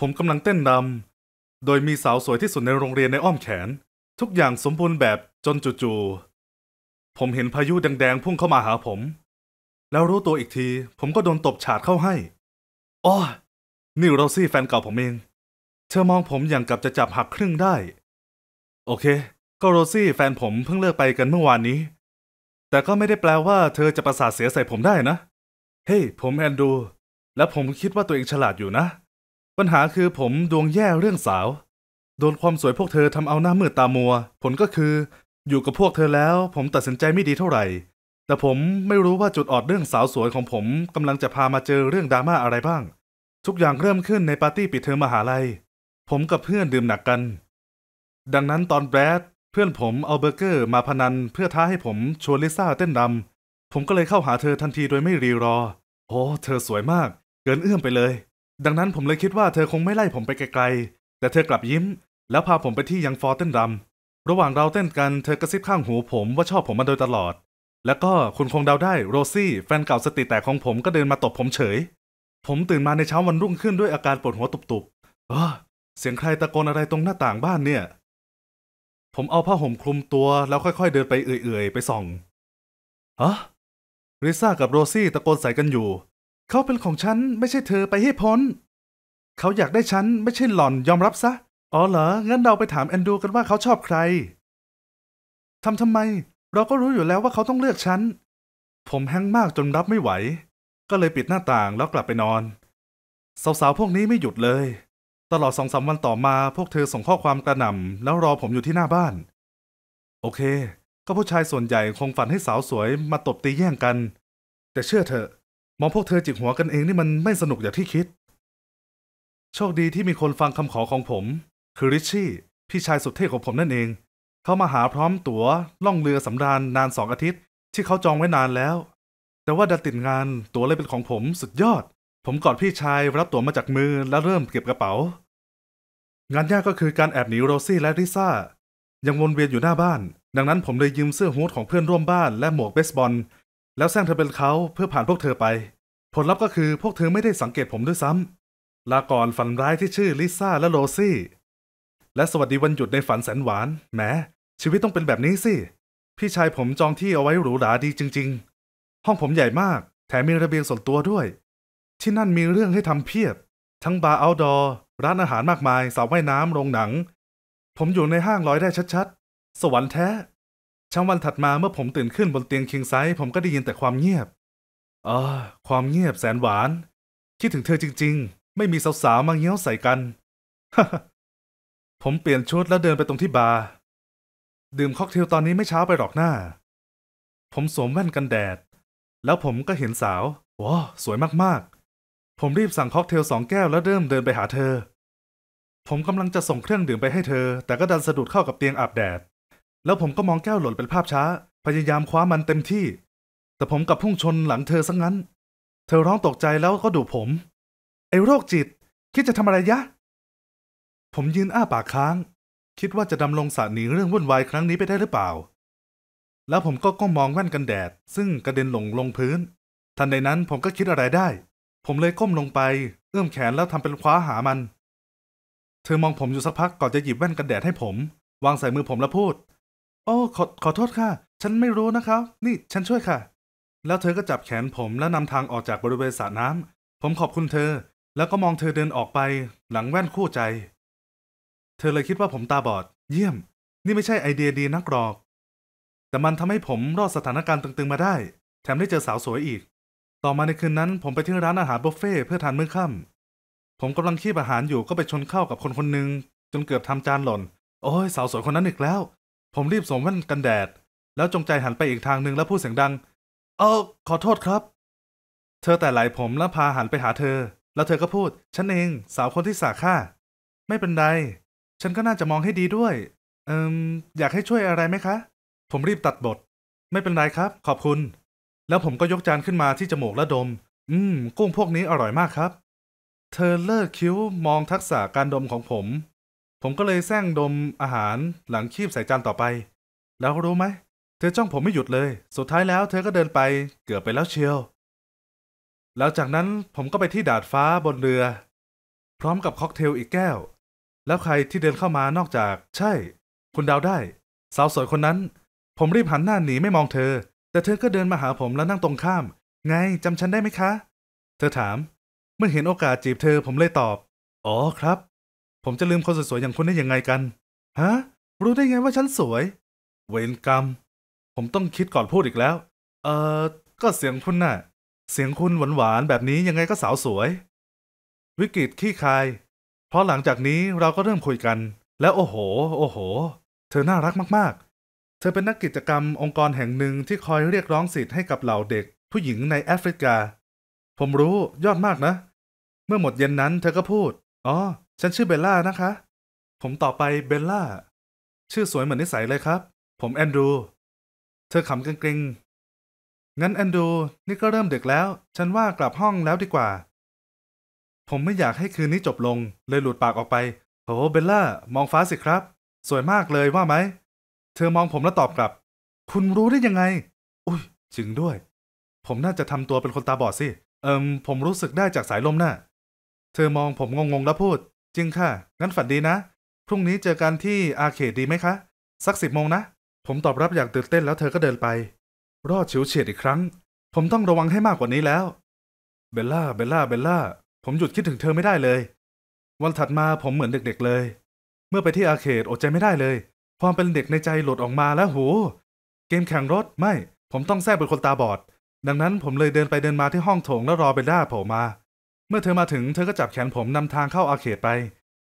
ผมกำลังเต้นรำโดยมีสาวสวยที่สุดในโรงเรียนในอ้อมแขน ทุกอย่างสมบูรณ์แบบจนจู่ๆ ผมเห็นพายุแดงๆ พุ่งเข้ามาหาผม แล้วรู้ตัวอีกทีผมก็โดนตบฉาดเข้าให้อ๋อนี่โรซี่แฟนเก่าผมเอง เธอมองผมอย่างกับจะจับหักครึ่งได้ โอเค ก็โรซี่แฟนผมเพิ่งเลิกไปกันเมื่อวานนี้ แต่ก็ไม่ได้แปลว่าเธอจะประสาทเสียใส่ผมได้นะ เฮ้ hey, ผมแอนดู และผมคิดว่าตัวเองฉลาดอยู่นะปัญหาคือผมดวงแย่เรื่องสาว โดนความสวยพวกเธอทำเอาหน้ามืดตามัวผลก็คือ อยู่กับพวกเธอแล้วผมตัดสินใจไม่ดีเท่าไหร่ แต่ผมไม่รู้ว่าจุดออดเรื่องสาวสวยของผมกำลังจะพามาเจอเรื่องดราม่าอะไรบ้าง ทุกอย่างเริ่มขึ้นในปาร์ตี้ปิดเทอมมหาลัย ผมกับเพื่อนดื่มหนักกัน ดังนั้นตอนแบรดเพื่อนผมเอาเบอร์เกอร์ มาพนัน เพื่อท้าให้ผมชวนลิซ่าเต้นรำผมก็เลยเข้าหาเธอทันทีโดยไม่รีรอ โอ้ เธอสวยมาก เกินเอื้อมไปเลยดังนั้นผมเลยคิดว่าเธอคงไม่ไล่ผมไปไกลๆ แต่เธอกลับยิ้ม แล้วพาผมไปที่ยังฟอร์เต้นรำระหว่างเราเต้นกันเธอกระซิบข้างหูผมว่าชอบผมมาโดยตลอด แล้วก็คุณคงเดาได้โรซี่แฟนเก่าสติแตกของผมก็เดินมาตบผมเฉย ผมตื่นมาในเช้าวันรุ่งขึ้นด้วยอาการปวดหัวตุบๆเออเสียงใครตะโกนอะไรตรงหน้าต่างบ้านเนี่ย ผมเอาผ้าห่มคลุมตัวแล้วค่อย ๆ เดินไปเอื่อยๆไปส่องฮะริซ่ากับโรซี่ตะโกนใส่กันอยู่เขาเป็นของฉัน ไม่ใช่เธอไปให้พ้น เขาอยากได้ฉัน ไม่ใช่หล่อนยอมรับซะ อ๋อเหรอ งั้นเราไปถามแอนดูกันว่าเขาชอบใคร ทำทำไม เราก็รู้อยู่แล้วว่าเขาต้องเลือกฉัน ผมแห้งมากจนรับไม่ไหว ก็เลยปิดหน้าต่างแล้วกลับไปนอน สาวๆ พวกนี้ไม่หยุดเลย ตลอดสองสามวันต่อมาพวกเธอส่งข้อความกระหน่ำแล้วรอผมอยู่ที่หน้าบ้าน โอเคก็ผู้ชายส่วนใหญ่คงฝันให้สาวสวยมาตบตีแย่งกัน แต่เชื่อเถอะมองพวกเธอจิกหัวกันเองนี่มันไม่สนุกอย่างที่คิด โชคดีที่มีคนฟังคำขอของผม คือริชชี่ พี่ชายสุดเท่ของผมนั่นเอง เขามาหาพร้อมตั๋วล่องเรือสำราญนานสองอาทิตย์ ที่เขาจองไว้นานแล้ว แต่ว่าดัดติดงานตั๋วเลยเป็นของผมสุดยอด ผมกอดพี่ชายรับตั๋วมาจากมือแล้วเริ่มเก็บกระเป๋า งานยากก็คือการแอบหนีโรซี่และริซ่ายังวนเวียนอยู่หน้าบ้าน ดังนั้นผมเลยยืมเสื้อฮู้ดของเพื่อนร่วมบ้านและหมวกเบสบอลแล้วแซงเธอเป็นเขาเพื่อผ่านพวกเธอไป ผลลัพธ์ก็คือพวกเธอไม่ได้สังเกตผมด้วยซ้ำลาก่อนฝันร้ายที่ชื่อลิซ่าและโรซี่ และสวัสดีวันหยุดในฝันแสนหวานแหมชีวิตต้องเป็นแบบนี้สิ พี่ชายผมจองที่เอาไว้หรูหราดีจริง ๆ ห้องผมใหญ่มาก แถมมีระเบียงส่วนตัวด้วย ที่นั่นมีเรื่องให้ทำเพียบทั้งบาร์เอาท์ดอร์ร้านอาหารมากมายสระว่ายน้ำโรงหนัง ผมอยู่ในห้างลอยได้ชัดๆ สวรรค์แท้ช้าวันถัดมาเมื่อผมตื่นขึ้นบนเตียงเคียงไซผมก็ได้ยินแต่ความเงียบอ๋อความเงียบแสนหวาน คิดถึงเธอจริงๆ ไม่มีสาวๆมาเงี้ยวใส่กันผมเปลี่ยนชุดแล้วเดินไปตรงที่บาร์ดื่มค็อกเทลตอนนี้ไม่เช้าไปหรอกหน้า ผมสวมแว่นกันแดด แล้วผมก็เห็นสาวว้าสวยมากๆ ผมรีบสั่งค็อกเทลสองแก้วแล้วเริ่มเดินไปหาเธอ ผมกำลังจะส่งเครื่องดื่มไปให้เธอ แต่ก็ดันสะดุดเข้ากับเตียงอาบแดดแล้วผมก็มองแก้วหล่นเป็นภาพช้า พยายามคว้ามันเต็มที่ แต่ผมกับพุ่งชนหลังเธอซะงงั้น เธอร้องตกใจแล้วก็ดูผม ไอ้โรคจิต คิดจะทำอะไรยะ ผมยืนอ้าปากค้าง คิดว่าจะดำลงสาหนีเรื่องวุ่นวายครั้งนี้ไปได้หรือเปล่า แล้วผมก็ก้มมองแว่นกันแดด ซึ่งกระเด็นหลงลงพื้น ทันใดนั้นผมก็คิดอะไรได้ ผมเลยก้มลงไป เอื้อมแขนแล้วทำเป็นคว้าหามัน เธอมองผมอยู่สักพักก่อนจะหยิบแว่นกันแดดให้ผมวางใส่มือผมแล้วพูดโอ้ขอขอโทษค่ะ ฉันไม่รู้นะครับ นี่ฉันช่วยค่ะ แล้วเธอก็จับแขนผมและนำทางออกจากบริเวณสระน้ำผมขอบคุณเธอ แล้วก็มองเธอเดินออกไปหลังแว่นคู่ใจ เธอเลยคิดว่าผมตาบอด เยี่ยม นี่ไม่ใช่ไอเดียดีนักหรอก แต่มันทำให้ผมรอดสถานการณ์ตึงๆมาได้ แถมได้เจอสาวสวยอีก ต่อมาในคืนนั้นผมไปที่ร้านอาหารบุฟเฟ่เพื่อทานมื้อค่ำผมกำลังคีบอาหารอยู่ก็ไปชนเข้ากับคนคนหนึ่งจนเกือบทำจานหล่น โอ้ย สาวสวยคนนั้นอีกแล้วผมรีบสวมแว่นกันแดดแล้วจงใจหันไปอีกทางหนึ่งแล้วพูดเสียงดัง เออขอโทษครับ เธอแต่ไหลผมแล้วพาหันไปหาเธอ แล้วเธอก็พูดฉันเอง สาวคนที่สาค่าไม่เป็นไรฉันก็น่าจะมองให้ดีด้วยเอิมอยากให้ช่วยอะไรไหมคะ ผมรีบตัดบท ไม่เป็นไรครับ ขอบคุณ แล้วผมก็ยกจานขึ้นมาที่จมูกและดม อืม กุ้งพวกนี้อร่อยมากครับ เธอเลิกคิ้วมองทักษะการดมของผมผมก็เลยแซงดมอาหารหลังคีบใส่จานต่อไป แล้วรู้ไหม เธอจ้องผมไม่หยุดเลย สุดท้ายแล้วเธอก็เดินไปเกือบไปแล้วเชียวหลังจากนั้นผมก็ไปที่ดาดฟ้าบนเรือ พร้อมกับค็อกเทลอีกแก้ว แล้วใครที่เดินเข้ามานอกจาก ใช่ คุณดาวได้ สาวสวยคนนั้น ผมรีบหันหน้าหนีไม่มองเธอ แต่เธอ ก็เดินมาหาผมแล้วนั่งตรงข้าม ไงจำฉันได้ไหมคะ เธอถามเมื่อเห็นโอกาสจีบเธอผมเลยตอบ อ๋อครับผมจะลืมคนสวยๆ อย่างคุณได้ยังไงกัน ฮะ รู้ได้ไงว่าฉันสวย เวรกรรม ผมต้องคิดก่อนพูดอีกแล้ว เออก็เสียงคุณนะ่ะ เสียงคุณหวานๆ แบบนี้ยังไงก็สาวสวย วิกฤตขี้คาย เพราะหลังจากนี้เราก็เริ่มคุยกัน แล้วโอ้โห โอ้โห เธอน่ารักมากๆ เธอเป็นนักกิจกรรมองค์กรแห่งหนึ่งที่คอยเรียกร้องสิทธิ์ให้กับเหล่าเด็ก ผู้หญิงในแอฟริกา ผมรู้ยอดมากนะ เมื่อหมดเย็นนั้นเธอก็พูด อ๋อฉันชื่อเบลล่านะคะ ผมต่อไปเบลล่า ชื่อสวยเหมือนนิสัยเลยครับ ผมแอนดรู เธอขำเกรงๆ งั้นแอนดรูนี่ก็เริ่มเด็กแล้ว ฉันว่ากลับห้องแล้วดีกว่า ผมไม่อยากให้คืนนี้จบลง เลยหลุดปากออกไปโหเบลล่ามองฟ้าสิครับ สวยมากเลยว่าไหม เธอมองผมแล้วตอบกลับ คุณรู้ได้ยังไง อุ้ยจริงด้วย ผมน่าจะทำตัวเป็นคนตาบอดสิ เอิมผมรู้สึกได้จากสายลมนะ่ะ เธอมองผมงงๆแล้วพูดจริงค่ะ งั้นฝันดีนะ พรุ่งนี้เจอกันที่อาเขตดีไหมคะ สักสิบโมงนะ ผมตอบรับอย่างตื่นเต้นแล้วเธอก็เดินไป รอดเฉียวเฉียดอีกครั้ง ผมต้องระวังให้มากกว่านี้แล้ว เบลล่า เบลล่า เบลล่า ผมหยุดคิดถึงเธอไม่ได้เลย วันถัดมาผมเหมือนเด็กๆเลย เมื่อไปที่อาเขตอดใจไม่ได้เลย ความเป็นเด็กในใจหลุดออกมาแล้วโหเกมแข่งรถไม่ ผมต้องแทบเป็นคนตาบอด ดังนั้นผมเลยเดินไปเดินมาที่ห้องโถงแล้วรอเบลล่าโผล่มาเมื่อเธอมาถึงเธอก็จับแขนผมนำทางเข้าอาเขต ไป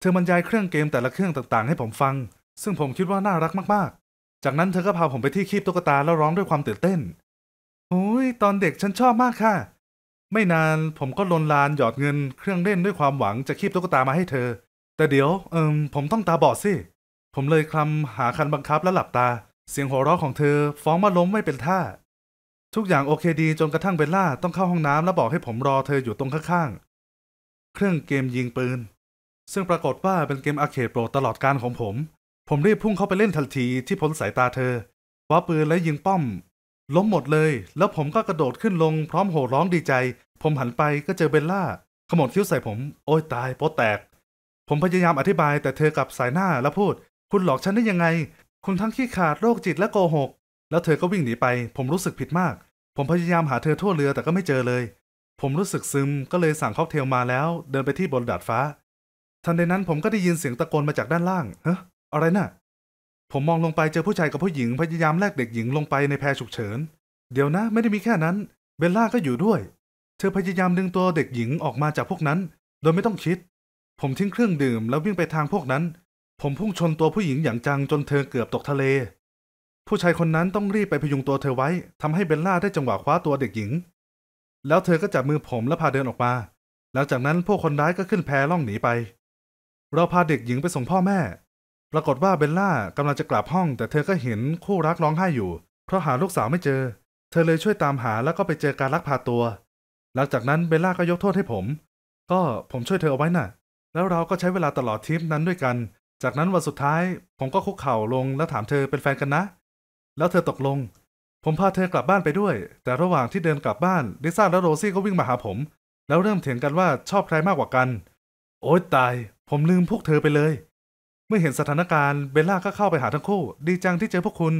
เธอบรรยายเครื่องเกมแต่ละเครื่องต่างๆให้ผมฟัง ซึ่งผมคิดว่าน่ารักมากๆ จากนั้นเธอก็พาผมไปที่คีบตุ๊กตาแล้วร้องด้วยความตื่นเต้น โอ้ยตอนเด็กฉันชอบมากค่ะ ไม่นานผมก็ลนลานหยอดเงิน เครื่องเล่นด้วยความหวังจะคีบตุ๊กตามาให้เธอ แต่เดี๋ยวเอิมผมต้องตาบอดสิ ผมเลยคลำหาคันบังคับแล้วหลับตา เสียงหัวเราะของเธอ ฟ้องมาล้มไม่เป็นท่า ทุกอย่างโอเคดีจนกระทั่งเบลล่าต้องเข้าห้องน้ำและบอกให้ผมรอเธออยู่ตรงข้างเครื่องเกมยิงปืน ซึ่งปรากฏว่าเป็นเกมอาเคดโปรดตลอดการของผม ผมรีบพุ่งเข้าไปเล่นทันทีที่พ้นสายตาเธอคว้าปืนและยิงป้อม ล้มหมดเลยแล้วผมก็กระโดดขึ้นลงพร้อมโห่ร้องดีใจ ผมหันไปก็เจอเบลล่าขมวดคิ้วใส่ผม โอ้ยตายโปแตก ผมพยายามอธิบายแต่เธอกลับสายหน้าแล้วพูด คุณหลอกฉันได้ยังไง คุณทั้งขี้ขาดโรคจิตและโกหก แล้วเธอก็วิ่งหนีไป ผมรู้สึกผิดมาก ผมพยายามหาเธอทั่วเรือแต่ก็ไม่เจอเลยผมรู้สึกซึมก็เลยสั่งค็อกเทลมาแล้ว เดินไปที่บนดาดฟ้า ทันใดนั้นผมก็ได้ยินเสียงตะโกนมาจากด้านล่างเฮ้ออะไรนะ่ะ ผมมองลงไปเจอผู้ชายกับผู้หญิงพยายามแลกเด็กหญิงลงไปในแพรฉุกเฉิน เดี๋ยวนะไม่ได้มีแค่นั้น เบลล่าก็อยู่ด้วย เธอพยายามดึงตัวเด็กหญิงออกมาจากพวกนั้น โดยไม่ต้องคิด ผมทิ้งเครื่องดื่มแล้ววิ่งไปทางพวกนั้น ผมพุ่งชนตัวผู้หญิงอย่างจังจนเธอเกือบตกทะเล ผู้ชายคนนั้นต้องรีบไปพยุงตัวเธอไว้ทำให้เบลล่าได้จังหวะคว้าตัวเด็กหญิงแล้วเธอก็จับมือผมแล้วพาเดินออกมา หลังจากนั้นพวกคนร้ายก็ขึ้นแพล่องหนีไป เราพาเด็กหญิงไปส่งพ่อแม่ ปรากฏว่าเบลล่ากำลังจะกลับห้อง แต่เธอก็เห็นคู่รักร้องไห้อยู่ เพราะหาลูกสาวไม่เจอ เธอเลยช่วยตามหาแล้วก็ไปเจอการลักพาตัว หลังจากนั้นเบลล่าก็ยกโทษให้ผม ก็ผมช่วยเธอเอาไว้นะ่ะ แล้วเราก็ใช้เวลาตลอดทริปนั้นด้วยกัน จากนั้นวันสุดท้าย ผมก็คุกเข่าลง แล้วถามเธอเป็นแฟนกันนะ แล้วเธอตกลงผมพาเธอกลับบ้านไปด้วย แต่ระหว่างที่เดินกลับบ้านลิซ่าและโรซี่ก็วิ่งมาหาผม แล้วเริ่มเถียงกันว่าชอบใครมากกว่ากัน โอ๊ยตาย ผมลืมพวกเธอไปเลย เมื่อเห็นสถานการณ์เบลล่าก็เข้าไปหาทั้งคู่ดีจังที่เจอพวกคุณ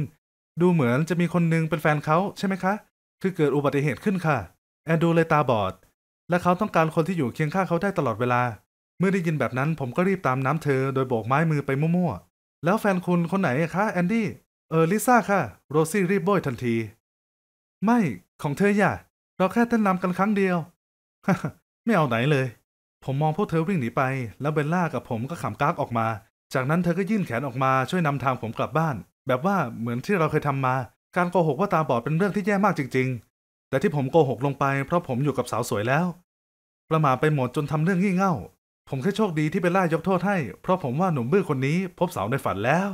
ดูเหมือนจะมีคนนึงเป็นแฟนเขาใช่ไหมคะ คือเกิดอุบัติเหตุขึ้นค่ะ แอนดูเลยตาบอดและเขาต้องการคนที่อยู่เคียงข้างเขาได้ตลอดเวลา เมื่อได้ยินแบบนั้นผมก็รีบตามน้ำเธอโดยโบกไม้มือไปมั่วๆแล้วแฟนคุณคนไหนคะแอนดี้เออลิซ่าค่ะโรซี่รีบโบยทันที ไม่ของเธออย่าเราแค่เต้นรำกันครั้งเดียว ไม่เอาไหนเลย ผมมองพวกเธอวิ่งหนีไป แล้วเบลล่ากับผมก็ขำกากออกมา จากนั้นเธอก็ยื่นแขนออกมาช่วยนำทางผมกลับบ้าน แบบว่าเหมือนที่เราเคยทำมา การโกหกว่าตาบอดเป็นเรื่องที่แย่มากจริงๆ แต่ที่ผมโกหกลงไป เพราะผมอยู่กับสาวสวยแล้ว ประมาทไปหมดจนทำเรื่องงี่เง่าผมแค่โชคดีที่เบลล่ายกโทษให้ เพราะผมว่าหนุ่มบื้อคนนี้ พบสาวในฝันแล้ว